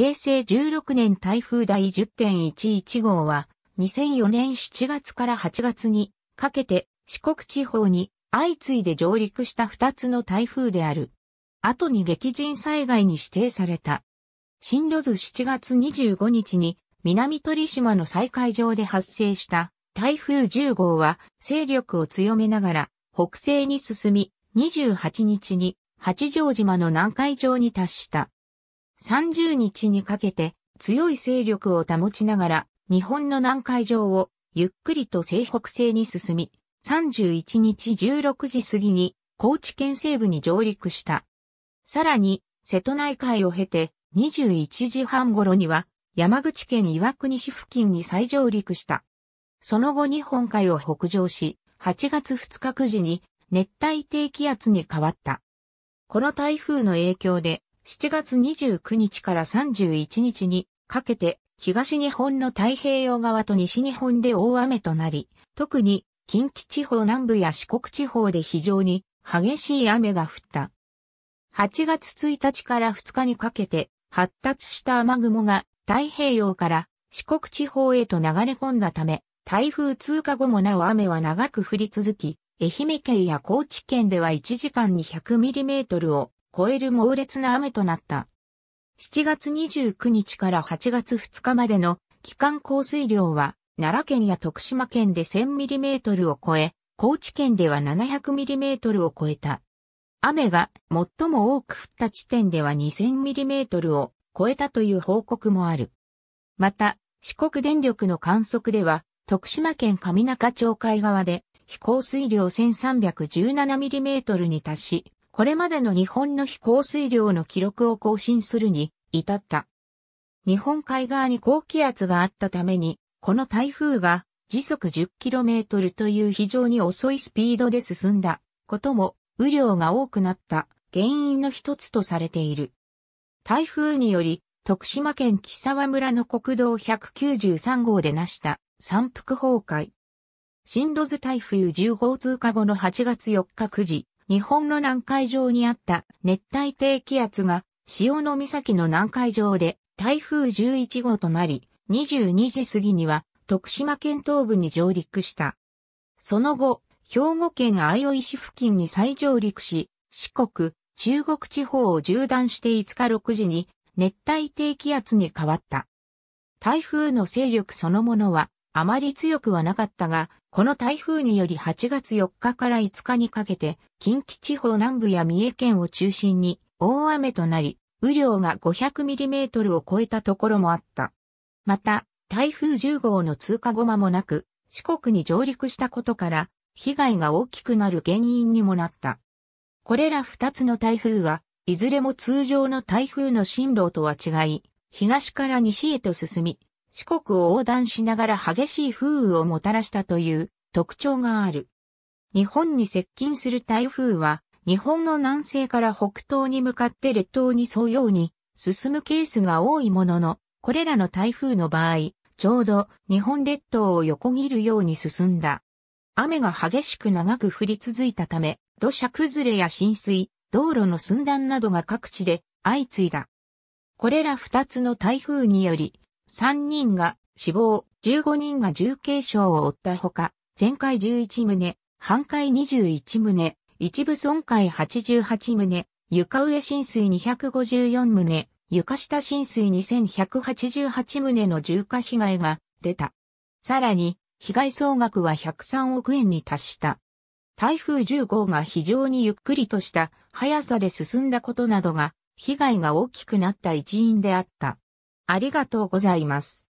平成16年台風第10.11号は、2004年7月から8月にかけて四国地方に相次いで上陸した2つの台風である。後に激甚災害に指定された。進路図7月25日に南鳥島の再海上で発生した台風10号は勢力を強めながら北西に進み28日に八丈島の南海上に達した。30日にかけて強い勢力を保ちながら日本の南海上をゆっくりと西北西に進み、31日16時過ぎに高知県西部に上陸した。さらに瀬戸内海を経て21時半頃には山口県岩国市付近に再上陸した。その後日本海を北上し、8月2日9時に熱帯低気圧に変わった。この台風の影響で7月29日から31日にかけて東日本の太平洋側と西日本で大雨となり、特に近畿地方南部や四国地方で非常に激しい雨が降った。8月1日から2日にかけて発達した雨雲が太平洋から四国地方へと流れ込んだため、台風通過後もなお雨は長く降り続き、愛媛県や高知県では1時間に100ミリメートルを超える猛烈な雨となった。7月29日から8月2日までの期間降水量は、奈良県や徳島県で1 0 0 0トルを超え、高知県では7 0 0トルを超えた。雨が最も多く降った地点では2 0 0 0トルを超えたという報告もある。また、四国電力の観測では、徳島県上中町海側で、飛行水量1 3 1 7トルに達し、これまでの日本の非降水量の記録を更新するに至った。日本海側に高気圧があったために、この台風が時速 10km という非常に遅いスピードで進んだことも雨量が多くなった原因の一つとされている。台風により徳島県木沢村の国道193号で成した山腹崩壊。進路図台風10号通過後の8月4日9時、日本の南海上にあった熱帯低気圧が潮の岬の南海上で台風11号となり、22時過ぎには徳島県東部に上陸した。その後、兵庫県相生市付近に再上陸し、四国、中国地方を縦断して5日6時に熱帯低気圧に変わった。台風の勢力そのものはあまり強くはなかったが、この台風により8月4日から5日にかけて、近畿地方南部や三重県を中心に大雨となり、雨量が5 0 0ミリメートルを超えたところもあった。また、台風10号の通過後間もなく、四国に上陸したことから、被害が大きくなる原因にもなった。これら2つの台風は、いずれも通常の台風の進路とは違い、東から西へと進み、四国を横断しながら激しい風雨をもたらしたという特徴がある。日本に接近する台風は、日本の南西から北東に向かって列島に沿うように進むケースが多いものの、これらの台風の場合、ちょうど日本列島を横切るように進んだ。雨が激しく長く降り続いたため、土砂崩れや浸水、道路の寸断などが各地で相次いだ。これら二つの台風により、3人が死亡、15人が重軽傷を負ったほか、全壊11棟、半壊21棟、一部損壊88棟、床上浸水254棟、床下浸水2188棟の重火被害が出た。さらに、被害総額は103億円に達した。台風10号が非常にゆっくりとした速さで進んだことなどが、被害が大きくなった一因であった。ありがとうございます。